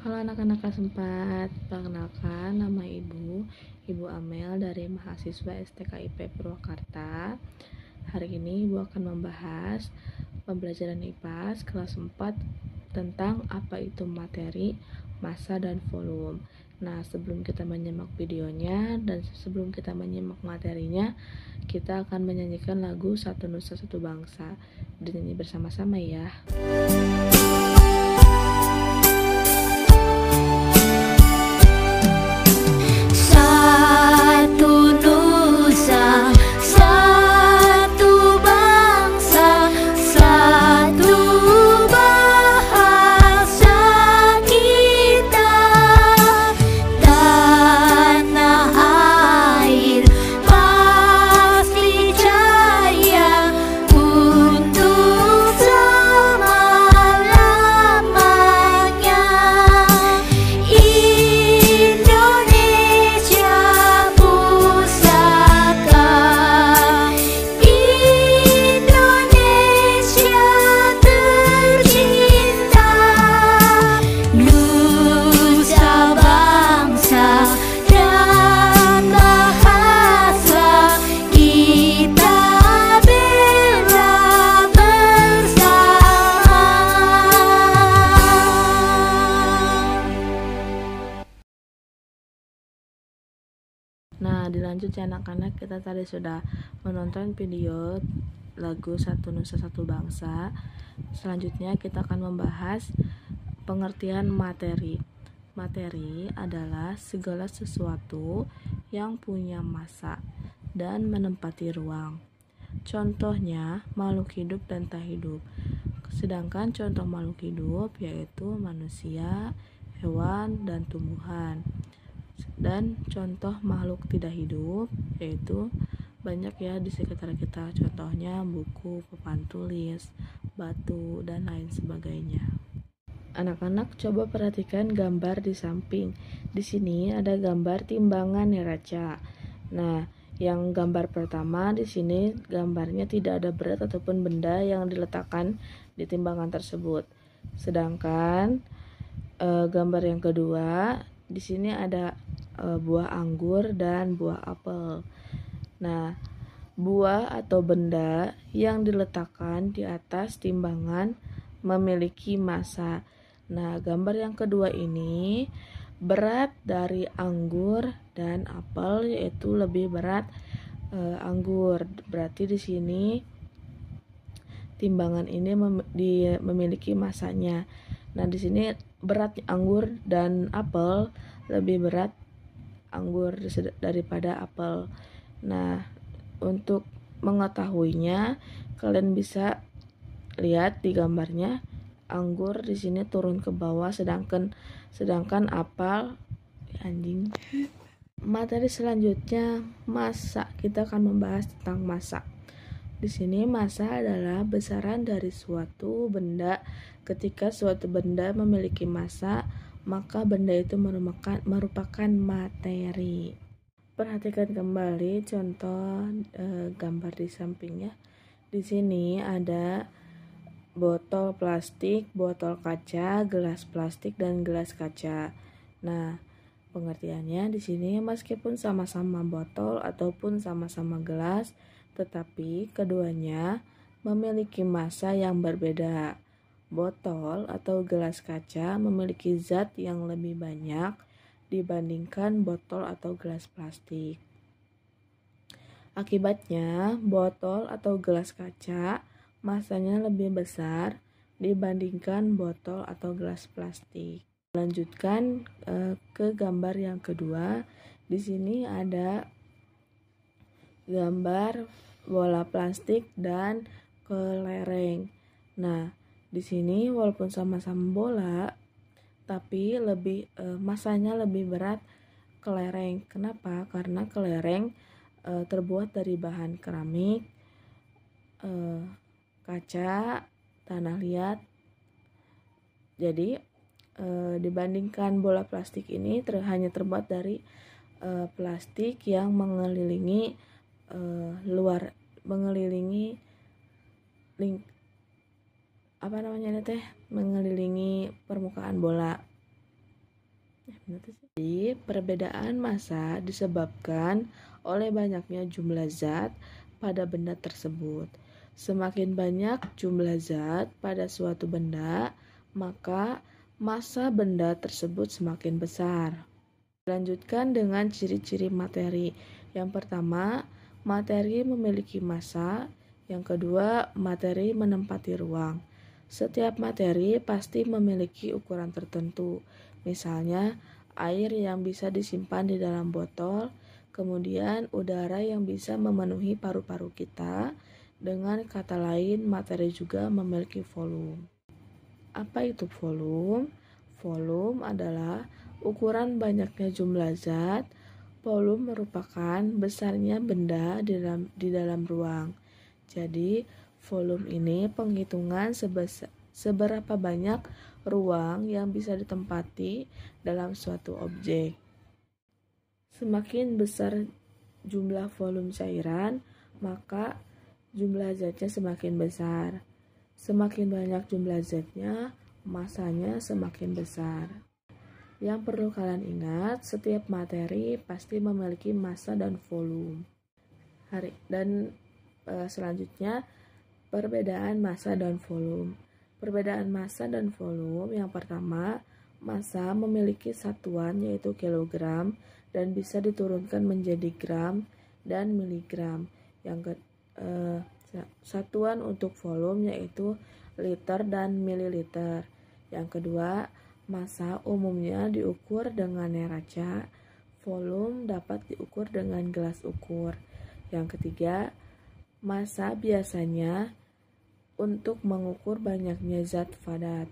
Halo anak-anak kelas 4, perkenalkan nama Ibu, Ibu Amel dari mahasiswa STKIP Purwakarta. Hari ini Ibu akan membahas pembelajaran IPAS kelas 4 tentang apa itu materi, massa, dan volume. Nah, sebelum kita menyimak videonya dan sebelum kita menyimak materinya, kita akan menyanyikan lagu Satu Nusa Satu Bangsa. dan Dinyanyi bersama-sama ya. Musik Lanjut ya anak-anak, kita tadi sudah menonton video lagu Satu Nusa Satu Bangsa. Selanjutnya kita akan membahas pengertian materi. Materi adalah segala sesuatu yang punya masa dan menempati ruang. Contohnya makhluk hidup dan tak hidup. Sedangkan contoh makhluk hidup yaitu manusia, hewan, dan tumbuhan dan contoh makhluk tidak hidup yaitu banyak ya di sekitar kita contohnya buku, papan tulis, batu, dan lain sebagainya. Anak-anak coba perhatikan gambar di samping. Di sini ada gambar timbangan neraca. Nah, yang gambar pertama di sini gambarnya tidak ada berat ataupun benda yang diletakkan di timbangan tersebut. Sedangkan e, gambar yang kedua di sini ada Eh, buah anggur dan buah apel. Nah, buah atau benda yang diletakkan di atas timbangan memiliki massa. Nah, gambar yang kedua ini berat dari anggur dan apel yaitu lebih berat uh, anggur. Berarti di sini timbangan ini mem di memiliki masanya. Nah, di sini berat anggur dan apel lebih berat anggur daripada apel. Nah, untuk mengetahuinya, kalian bisa lihat di gambarnya anggur di sini turun ke bawah sedangkan sedangkan apel anjing materi selanjutnya masa kita akan membahas tentang masa di sini masa adalah besaran dari suatu benda ketika suatu benda memiliki masa maka benda itu merupakan, merupakan materi. Perhatikan kembali contoh e, gambar di sampingnya. Di sini ada botol plastik, botol kaca, gelas plastik, dan gelas kaca. Nah, pengertiannya di sini meskipun sama-sama botol ataupun sama-sama gelas, tetapi keduanya memiliki massa yang berbeda. Botol atau gelas kaca memiliki zat yang lebih banyak dibandingkan botol atau gelas plastik. Akibatnya, botol atau gelas kaca masanya lebih besar dibandingkan botol atau gelas plastik. Lanjutkan eh, ke gambar yang kedua. Di sini ada gambar bola plastik dan kelereng. Nah, di sini walaupun sama-sama bola, tapi lebih e, masanya lebih berat kelereng. Kenapa? Karena kelereng e, eh, terbuat dari bahan keramik, e, kaca, tanah liat. Jadi e, dibandingkan bola plastik ini ter, hanya terbuat dari e, plastik yang mengelilingi e, luar mengelilingi apa namanya teh mengelilingi permukaan bola ya, jadi perbedaan massa disebabkan oleh banyaknya jumlah zat pada benda tersebut. Semakin banyak jumlah zat pada suatu benda, maka massa benda tersebut semakin besar. Lanjutkan dengan ciri-ciri materi. Yang pertama, materi memiliki massa. Yang kedua, materi menempati ruang. Setiap materi pasti memiliki ukuran tertentu. Misalnya, air yang bisa disimpan di dalam botol, kemudian udara yang bisa memenuhi paru-paru kita. Dengan kata lain, materi juga memiliki volume. Apa itu volume? Volume adalah ukuran banyaknya jumlah zat. Volume merupakan besarnya benda di dalam, di dalam ruang. Jadi, volume ini penghitungan sebesar seberapa banyak ruang yang bisa ditempati dalam suatu objek. Semakin besar jumlah volume cairan, maka jumlah zatnya semakin besar. Semakin banyak jumlah zatnya, masanya semakin besar. Yang perlu kalian ingat, setiap materi pasti memiliki massa dan volume. Hari dan e, selanjutnya Perbedaan massa dan volume. Perbedaan massa dan volume yang pertama, massa memiliki satuan yaitu kilogram dan bisa diturunkan menjadi gram dan miligram. Yang ke, eh, satuan untuk volume yaitu liter dan mililiter. Yang kedua, massa umumnya diukur dengan neraca, volume dapat diukur dengan gelas ukur. Yang ketiga, Masa biasanya untuk mengukur banyaknya zat padat.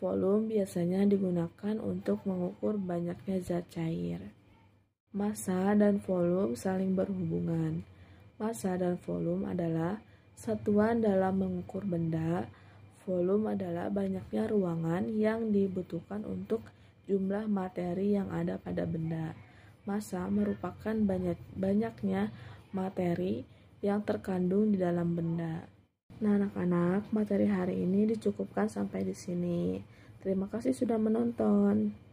Volume biasanya digunakan untuk mengukur banyaknya zat cair. Massa dan volume saling berhubungan. Massa dan volume adalah satuan dalam mengukur benda. Volume adalah banyaknya ruangan yang dibutuhkan untuk jumlah materi yang ada pada benda. Massa merupakan banyak banyaknya materi yang terkandung di dalam benda. Nah, anak-anak, materi hari ini dicukupkan sampai di sini. Terima kasih sudah menonton.